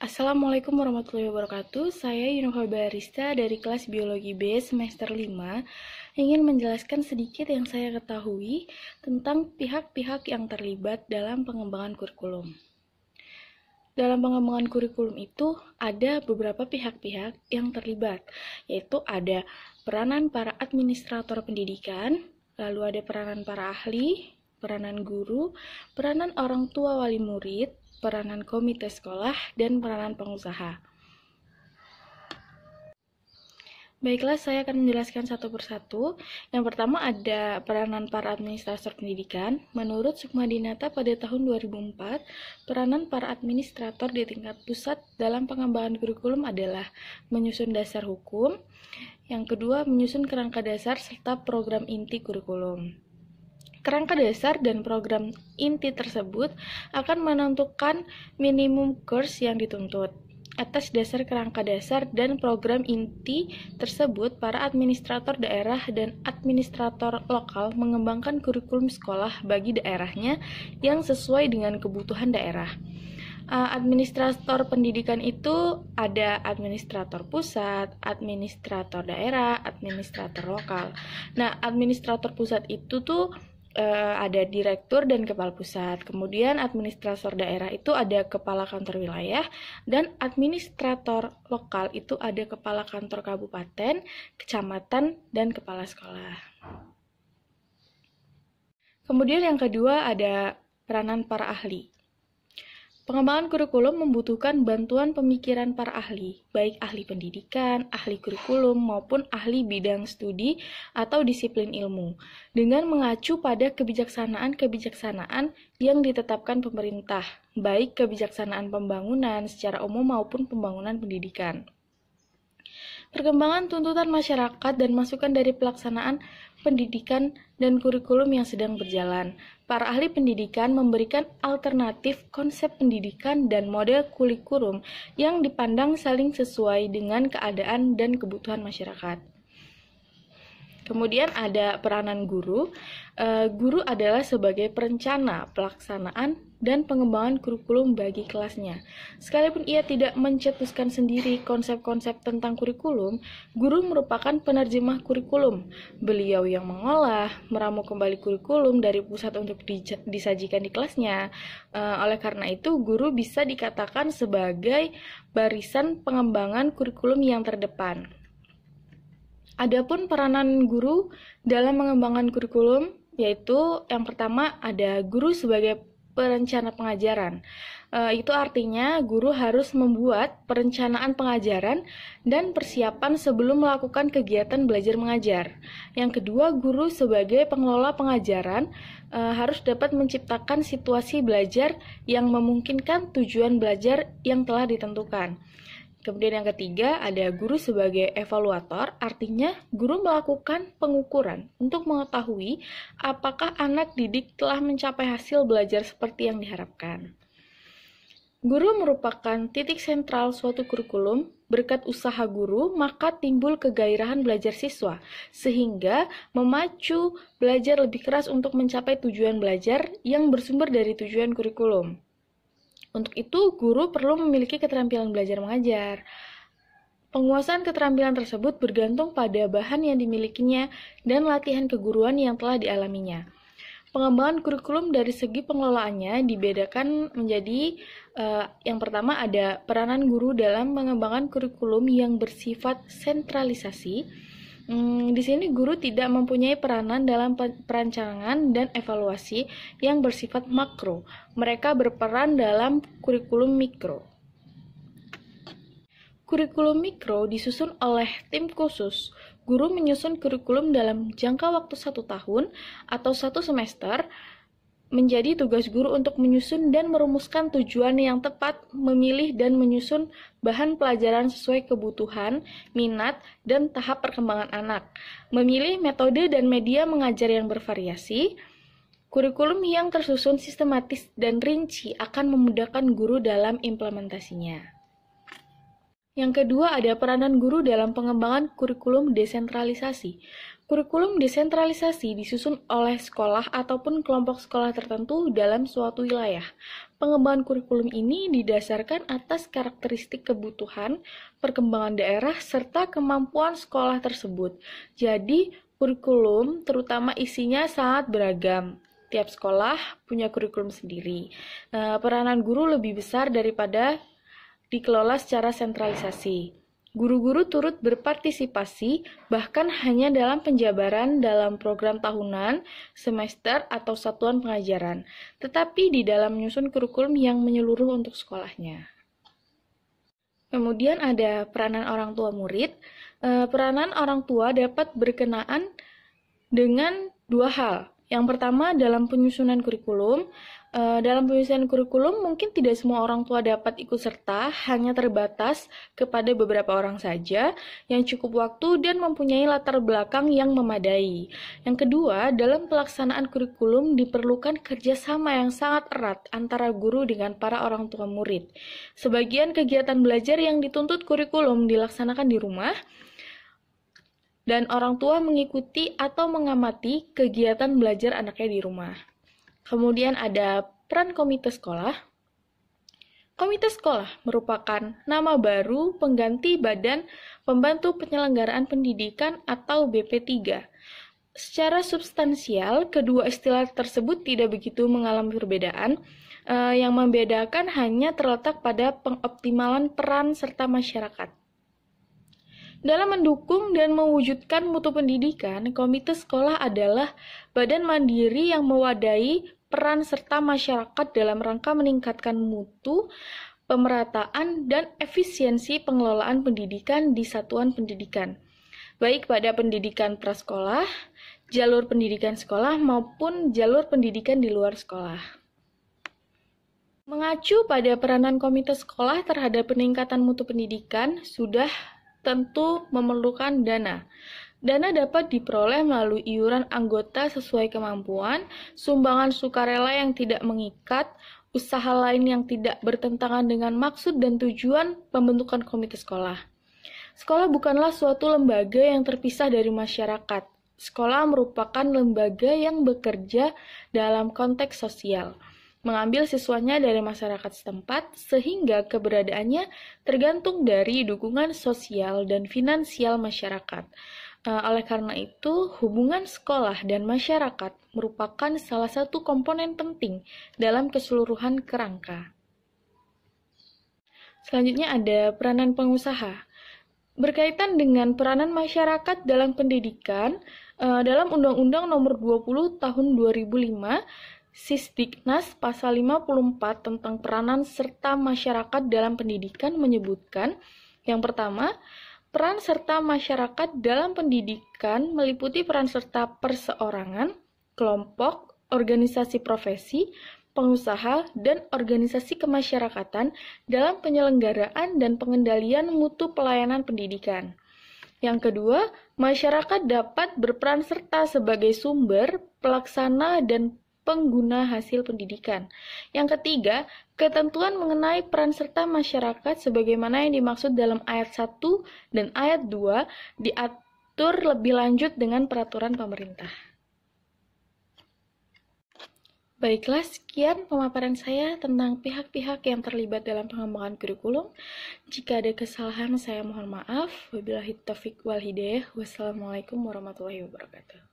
Assalamualaikum warahmatullahi wabarakatuh. Saya Yunova Barista dari kelas Biologi B semester 5 ingin menjelaskan sedikit yang saya ketahui tentang pihak-pihak yang terlibat dalam pengembangan kurikulum. Dalam pengembangan kurikulum itu ada beberapa pihak-pihak yang terlibat, yaitu ada peranan para administrator pendidikan, lalu ada peranan para ahli, peranan guru, peranan orang tua wali murid, peranan komite sekolah, dan peranan pengusaha. Baiklah, saya akan menjelaskan satu persatu. Yang pertama ada peranan para administrator pendidikan. Menurut Sukma Dinata pada tahun 2004, peranan para administrator di tingkat pusat dalam pengembangan kurikulum adalah menyusun dasar hukum, yang kedua menyusun kerangka dasar serta program inti kurikulum. Kerangka dasar dan program inti tersebut akan menentukan minimum kurs yang dituntut. Atas dasar kerangka dasar dan program inti tersebut, para administrator daerah dan administrator lokal mengembangkan kurikulum sekolah bagi daerahnya yang sesuai dengan kebutuhan daerah. Administrator pendidikan itu ada administrator pusat, administrator daerah, administrator lokal. Nah, administrator pusat itu tuh uh, ada direktur dan kepala pusat. Kemudian administrator daerah itu ada kepala kantor wilayah dan administrator lokal itu ada kepala kantor kabupaten, kecamatan dan kepala sekolah. Kemudian yang kedua ada peranan para ahli. Pengembangan kurikulum membutuhkan bantuan pemikiran para ahli, baik ahli pendidikan, ahli kurikulum, maupun ahli bidang studi atau disiplin ilmu, dengan mengacu pada kebijaksanaan-kebijaksanaan yang ditetapkan pemerintah, baik kebijaksanaan pembangunan secara umum maupun pembangunan pendidikan perkembangan tuntutan masyarakat dan masukan dari pelaksanaan pendidikan dan kurikulum yang sedang berjalan. Para ahli pendidikan memberikan alternatif konsep pendidikan dan model kurikulum yang dipandang saling sesuai dengan keadaan dan kebutuhan masyarakat. Kemudian ada peranan guru. Eh, guru adalah sebagai perencana pelaksanaan dan pengembangan kurikulum bagi kelasnya. Sekalipun ia tidak mencetuskan sendiri konsep-konsep tentang kurikulum, guru merupakan penerjemah kurikulum. Beliau yang mengolah, meramu kembali kurikulum dari pusat untuk disajikan di kelasnya. E, oleh karena itu, guru bisa dikatakan sebagai barisan pengembangan kurikulum yang terdepan. Adapun peranan guru dalam mengembangkan kurikulum yaitu yang pertama ada guru sebagai perencana pengajaran. E, itu artinya guru harus membuat perencanaan pengajaran dan persiapan sebelum melakukan kegiatan belajar mengajar. Yang kedua, guru sebagai pengelola pengajaran e, harus dapat menciptakan situasi belajar yang memungkinkan tujuan belajar yang telah ditentukan. Kemudian yang ketiga ada guru sebagai evaluator, artinya guru melakukan pengukuran untuk mengetahui apakah anak didik telah mencapai hasil belajar seperti yang diharapkan. Guru merupakan titik sentral suatu kurikulum. Berkat usaha guru, maka timbul kegairahan belajar siswa, sehingga memacu belajar lebih keras untuk mencapai tujuan belajar yang bersumber dari tujuan kurikulum. Untuk itu, guru perlu memiliki keterampilan belajar mengajar. Penguasaan keterampilan tersebut bergantung pada bahan yang dimilikinya dan latihan keguruan yang telah dialaminya. Pengembangan kurikulum dari segi pengelolaannya dibedakan menjadi uh, yang pertama ada peranan guru dalam pengembangan kurikulum yang bersifat sentralisasi, Hmm, di sini guru tidak mempunyai peranan dalam perancangan dan evaluasi yang bersifat makro. Mereka berperan dalam kurikulum mikro. Kurikulum mikro disusun oleh tim khusus. Guru menyusun kurikulum dalam jangka waktu satu tahun atau satu semester menjadi tugas guru untuk menyusun dan merumuskan tujuan yang tepat, memilih dan menyusun bahan pelajaran sesuai kebutuhan, minat, dan tahap perkembangan anak, memilih metode dan media mengajar yang bervariasi. Kurikulum yang tersusun sistematis dan rinci akan memudahkan guru dalam implementasinya. Yang kedua, ada peranan guru dalam pengembangan kurikulum desentralisasi. Kurikulum desentralisasi disusun oleh sekolah ataupun kelompok sekolah tertentu dalam suatu wilayah. Pengembangan kurikulum ini didasarkan atas karakteristik kebutuhan, perkembangan daerah, serta kemampuan sekolah tersebut. Jadi, kurikulum, terutama isinya, sangat beragam. Tiap sekolah punya kurikulum sendiri. Nah, peranan guru lebih besar daripada dikelola secara sentralisasi. Guru-guru turut berpartisipasi bahkan hanya dalam penjabaran dalam program tahunan, semester, atau satuan pengajaran, tetapi di dalam menyusun kurikulum yang menyeluruh untuk sekolahnya. Kemudian ada peranan orang tua murid. Eh, peranan orang tua dapat berkenaan dengan dua hal. Yang pertama, dalam penyusunan kurikulum, Eh, dalam penyusunan kurikulum mungkin tidak semua orang tua dapat ikut serta, hanya terbatas kepada beberapa orang saja yang cukup waktu dan mempunyai latar belakang yang memadai. Yang kedua, dalam pelaksanaan kurikulum diperlukan kerjasama yang sangat erat antara guru dengan para orang tua murid. Sebagian kegiatan belajar yang dituntut kurikulum dilaksanakan di rumah, dan orang tua mengikuti atau mengamati kegiatan belajar anaknya di rumah. Kemudian ada peran komite sekolah. Komite sekolah merupakan nama baru pengganti Badan Pembantu Penyelenggaraan Pendidikan atau BP3. Secara substansial, kedua istilah tersebut tidak begitu mengalami perbedaan. Eh, yang membedakan hanya terletak pada pengoptimalan peran serta masyarakat. Dalam mendukung dan mewujudkan mutu pendidikan, Komite Sekolah adalah badan mandiri yang mewadai peran serta masyarakat dalam rangka meningkatkan mutu, pemerataan, dan efisiensi pengelolaan pendidikan di satuan pendidikan, baik pada pendidikan prasekolah, jalur pendidikan sekolah, maupun jalur pendidikan di luar sekolah. Mengacu pada peranan komite sekolah terhadap peningkatan mutu pendidikan, sudah tentu memerlukan dana. Dana dapat diperoleh melalui iuran anggota sesuai kemampuan, sumbangan sukarela yang tidak mengikat, usaha lain yang tidak bertentangan dengan maksud dan tujuan pembentukan komite sekolah. Sekolah bukanlah suatu lembaga yang terpisah dari masyarakat. Sekolah merupakan lembaga yang bekerja dalam konteks sosial mengambil siswanya dari masyarakat setempat sehingga keberadaannya tergantung dari dukungan sosial dan finansial masyarakat. Eh, oleh karena itu, hubungan sekolah dan masyarakat merupakan salah satu komponen penting dalam keseluruhan kerangka. Selanjutnya ada peranan pengusaha. Berkaitan dengan peranan masyarakat dalam pendidikan, eh, dalam Undang-Undang Nomor 20 Tahun 2005 Sisdiknas pasal 54 tentang peranan serta masyarakat dalam pendidikan menyebutkan yang pertama, peran serta masyarakat dalam pendidikan meliputi peran serta perseorangan, kelompok, organisasi profesi, pengusaha, dan organisasi kemasyarakatan dalam penyelenggaraan dan pengendalian mutu pelayanan pendidikan. Yang kedua, masyarakat dapat berperan serta sebagai sumber, pelaksana, dan pengguna hasil pendidikan. Yang ketiga, ketentuan mengenai peran serta masyarakat sebagaimana yang dimaksud dalam ayat 1 dan ayat 2 diatur lebih lanjut dengan peraturan pemerintah. Baiklah, sekian pemaparan saya tentang pihak-pihak yang terlibat dalam pengembangan kurikulum. Jika ada kesalahan, saya mohon maaf. Wabillahi taufik wal hidayah. Wassalamualaikum warahmatullahi wabarakatuh.